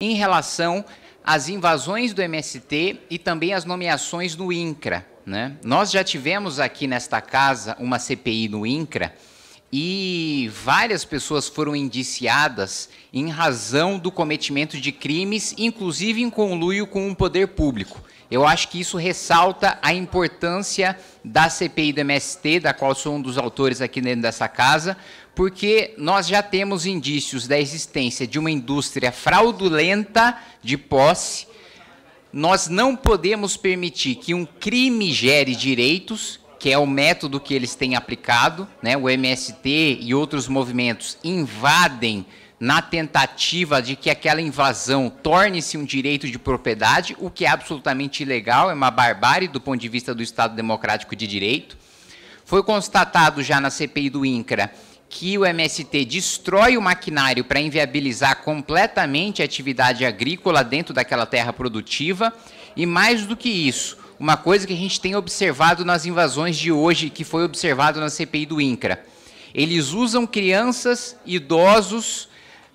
em relação às invasões do MST e também às nomeações no INCRA. Né? Nós já tivemos aqui nesta casa uma CPI no INCRA e várias pessoas foram indiciadas em razão do cometimento de crimes, inclusive em conluio com o poder público. Eu acho que isso ressalta a importância da CPI do MST, da qual sou um dos autores aqui dentro dessa casa, porque nós já temos indícios da existência de uma indústria fraudulenta de posse. Nós não podemos permitir que um crime gere direitos, que é o método que eles têm aplicado, né? o MST e outros movimentos invadem na tentativa de que aquela invasão torne-se um direito de propriedade, o que é absolutamente ilegal, é uma barbárie do ponto de vista do Estado Democrático de Direito. Foi constatado já na CPI do INCRA que o MST destrói o maquinário para inviabilizar completamente a atividade agrícola dentro daquela terra produtiva. E mais do que isso, uma coisa que a gente tem observado nas invasões de hoje, que foi observado na CPI do INCRA. Eles usam crianças, idosos,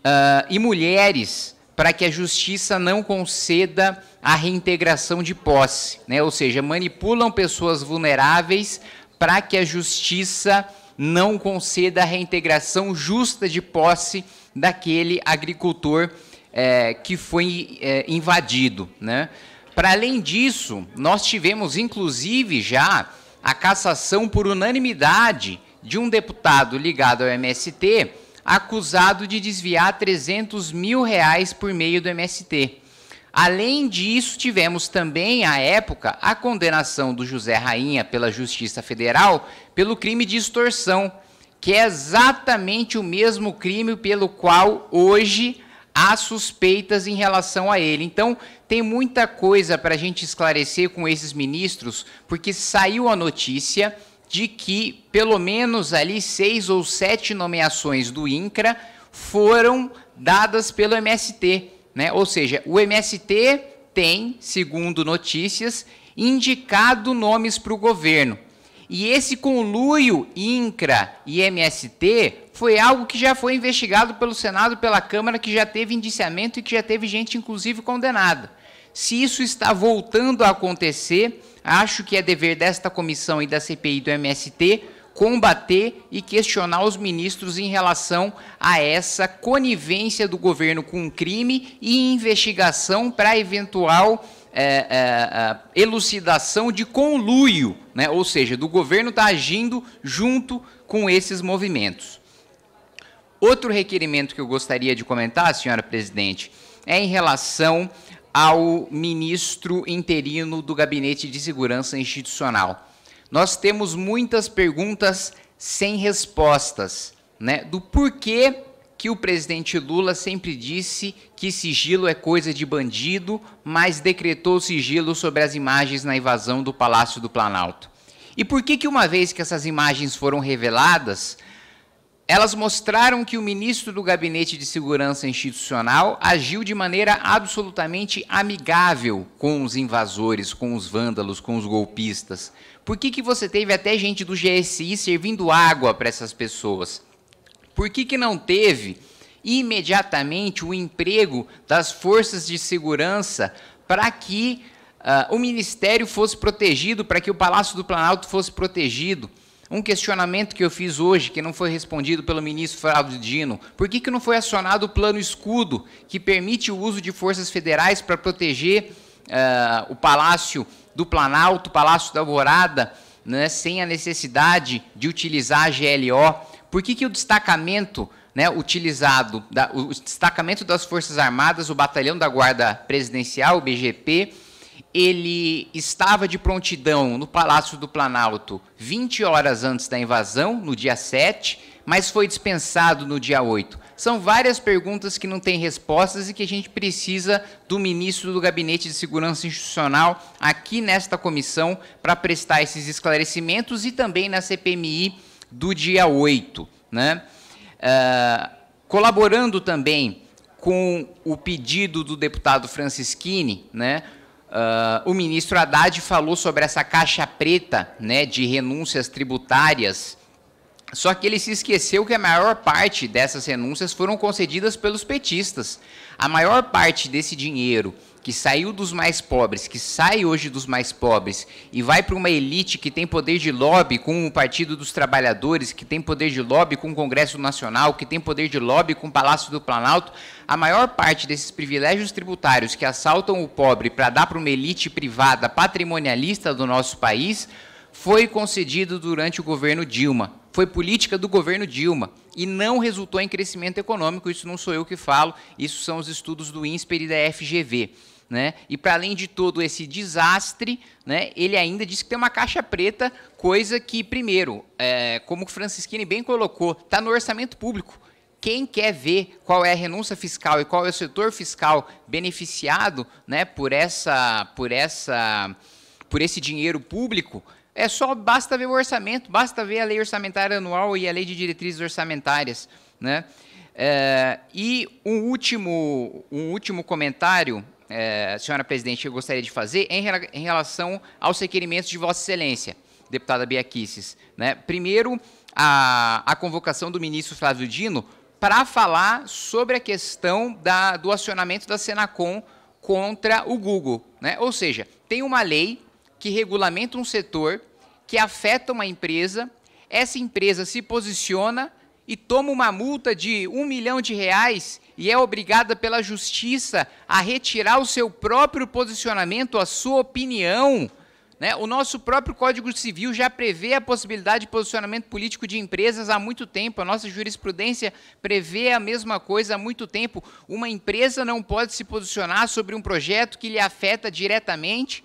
uh, e mulheres para que a justiça não conceda a reintegração de posse, né? ou seja, manipulam pessoas vulneráveis para que a justiça não conceda a reintegração justa de posse daquele agricultor é, que foi é, invadido. Né? Para além disso, nós tivemos inclusive já a cassação por unanimidade de um deputado ligado ao MST acusado de desviar 300 mil reais por meio do MST. Além disso, tivemos também, à época, a condenação do José Rainha pela Justiça Federal pelo crime de extorsão, que é exatamente o mesmo crime pelo qual hoje há suspeitas em relação a ele. Então, tem muita coisa para a gente esclarecer com esses ministros, porque saiu a notícia de que pelo menos ali seis ou sete nomeações do INCRA foram dadas pelo MST. Né? Ou seja, o MST tem, segundo notícias, indicado nomes para o governo. E esse conluio INCRA e MST foi algo que já foi investigado pelo Senado, pela Câmara, que já teve indiciamento e que já teve gente, inclusive, condenada. Se isso está voltando a acontecer, Acho que é dever desta comissão e da CPI do MST combater e questionar os ministros em relação a essa conivência do governo com crime e investigação para eventual é, é, elucidação de conluio, né? ou seja, do governo está agindo junto com esses movimentos. Outro requerimento que eu gostaria de comentar, senhora presidente, é em relação ao ministro interino do Gabinete de Segurança Institucional. Nós temos muitas perguntas sem respostas, né? Do porquê que o presidente Lula sempre disse que sigilo é coisa de bandido, mas decretou sigilo sobre as imagens na invasão do Palácio do Planalto. E por que que uma vez que essas imagens foram reveladas, elas mostraram que o ministro do Gabinete de Segurança Institucional agiu de maneira absolutamente amigável com os invasores, com os vândalos, com os golpistas. Por que, que você teve até gente do GSI servindo água para essas pessoas? Por que, que não teve imediatamente o emprego das forças de segurança para que uh, o Ministério fosse protegido, para que o Palácio do Planalto fosse protegido? Um questionamento que eu fiz hoje, que não foi respondido pelo ministro Flávio Dino, por que, que não foi acionado o plano escudo, que permite o uso de forças federais para proteger uh, o Palácio do Planalto, o Palácio da Alvorada, né, sem a necessidade de utilizar a GLO? Por que, que o destacamento né, utilizado, da, o destacamento das Forças Armadas, o Batalhão da Guarda Presidencial, o BGP, ele estava de prontidão no Palácio do Planalto 20 horas antes da invasão, no dia 7, mas foi dispensado no dia 8. São várias perguntas que não têm respostas e que a gente precisa do ministro do Gabinete de Segurança Institucional aqui nesta comissão para prestar esses esclarecimentos e também na CPMI do dia 8. Né? Uh, colaborando também com o pedido do deputado Francischini, né? Uh, o ministro Haddad falou sobre essa caixa preta né, de renúncias tributárias. Só que ele se esqueceu que a maior parte dessas renúncias foram concedidas pelos petistas. A maior parte desse dinheiro que saiu dos mais pobres, que sai hoje dos mais pobres e vai para uma elite que tem poder de lobby com o Partido dos Trabalhadores, que tem poder de lobby com o Congresso Nacional, que tem poder de lobby com o Palácio do Planalto, a maior parte desses privilégios tributários que assaltam o pobre para dar para uma elite privada patrimonialista do nosso país foi concedido durante o governo Dilma. Foi política do governo Dilma e não resultou em crescimento econômico. Isso não sou eu que falo, isso são os estudos do INSPER e da FGV né? E para além de todo esse desastre, né, ele ainda diz que tem uma caixa preta, coisa que, primeiro, é, como o Francisquini bem colocou, está no orçamento público. Quem quer ver qual é a renúncia fiscal e qual é o setor fiscal beneficiado né, por, essa, por, essa, por esse dinheiro público, é só basta ver o orçamento, basta ver a lei orçamentária anual e a lei de diretrizes orçamentárias, né? É, e um último, um último comentário eh, senhora presidente, eu gostaria de fazer em, em relação aos requerimentos de Vossa Excelência, deputada Bia Kicis, né? Primeiro, a, a convocação do ministro Flávio Dino para falar sobre a questão da, do acionamento da Senacom contra o Google. Né? Ou seja, tem uma lei que regulamenta um setor que afeta uma empresa, essa empresa se posiciona e toma uma multa de um milhão de reais e é obrigada pela justiça a retirar o seu próprio posicionamento, a sua opinião. Né? O nosso próprio Código Civil já prevê a possibilidade de posicionamento político de empresas há muito tempo. A nossa jurisprudência prevê a mesma coisa há muito tempo. Uma empresa não pode se posicionar sobre um projeto que lhe afeta diretamente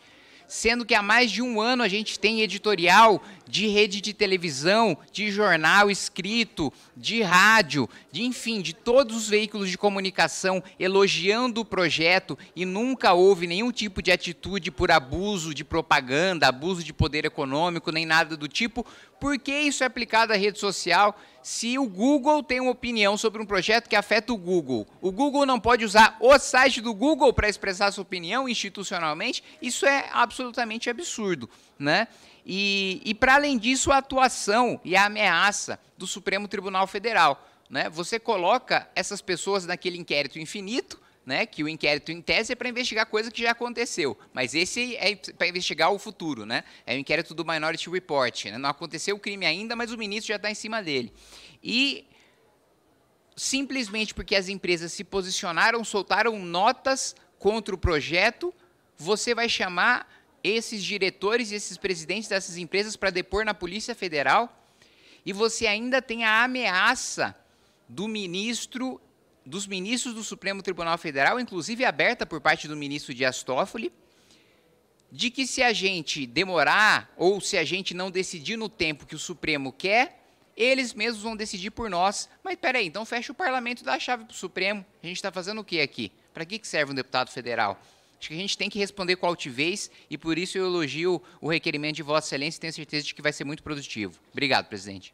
sendo que há mais de um ano a gente tem editorial de rede de televisão, de jornal escrito, de rádio, de enfim, de todos os veículos de comunicação elogiando o projeto e nunca houve nenhum tipo de atitude por abuso de propaganda, abuso de poder econômico, nem nada do tipo. Por que isso é aplicado à rede social? se o Google tem uma opinião sobre um projeto que afeta o Google. O Google não pode usar o site do Google para expressar sua opinião institucionalmente. Isso é absolutamente absurdo, né? E, e para além disso, a atuação e a ameaça do Supremo Tribunal Federal. Né? Você coloca essas pessoas naquele inquérito infinito, né, que o inquérito em tese é para investigar coisa que já aconteceu, mas esse é para investigar o futuro, né? É o inquérito do Minority Report, né? Não aconteceu o crime ainda, mas o ministro já está em cima dele. E simplesmente porque as empresas se posicionaram, soltaram notas contra o projeto, você vai chamar esses diretores e esses presidentes dessas empresas para depor na Polícia Federal? E você ainda tem a ameaça do ministro dos ministros do Supremo Tribunal Federal, inclusive aberta por parte do ministro Dias Toffoli, de que se a gente demorar ou se a gente não decidir no tempo que o Supremo quer, eles mesmos vão decidir por nós. Mas peraí, então fecha o parlamento e dá a chave para o Supremo. A gente está fazendo o que aqui? Para que, que serve um deputado federal? Acho que a gente tem que responder com altivez e por isso eu elogio o requerimento de Vossa Excelência e tenho certeza de que vai ser muito produtivo. Obrigado, presidente.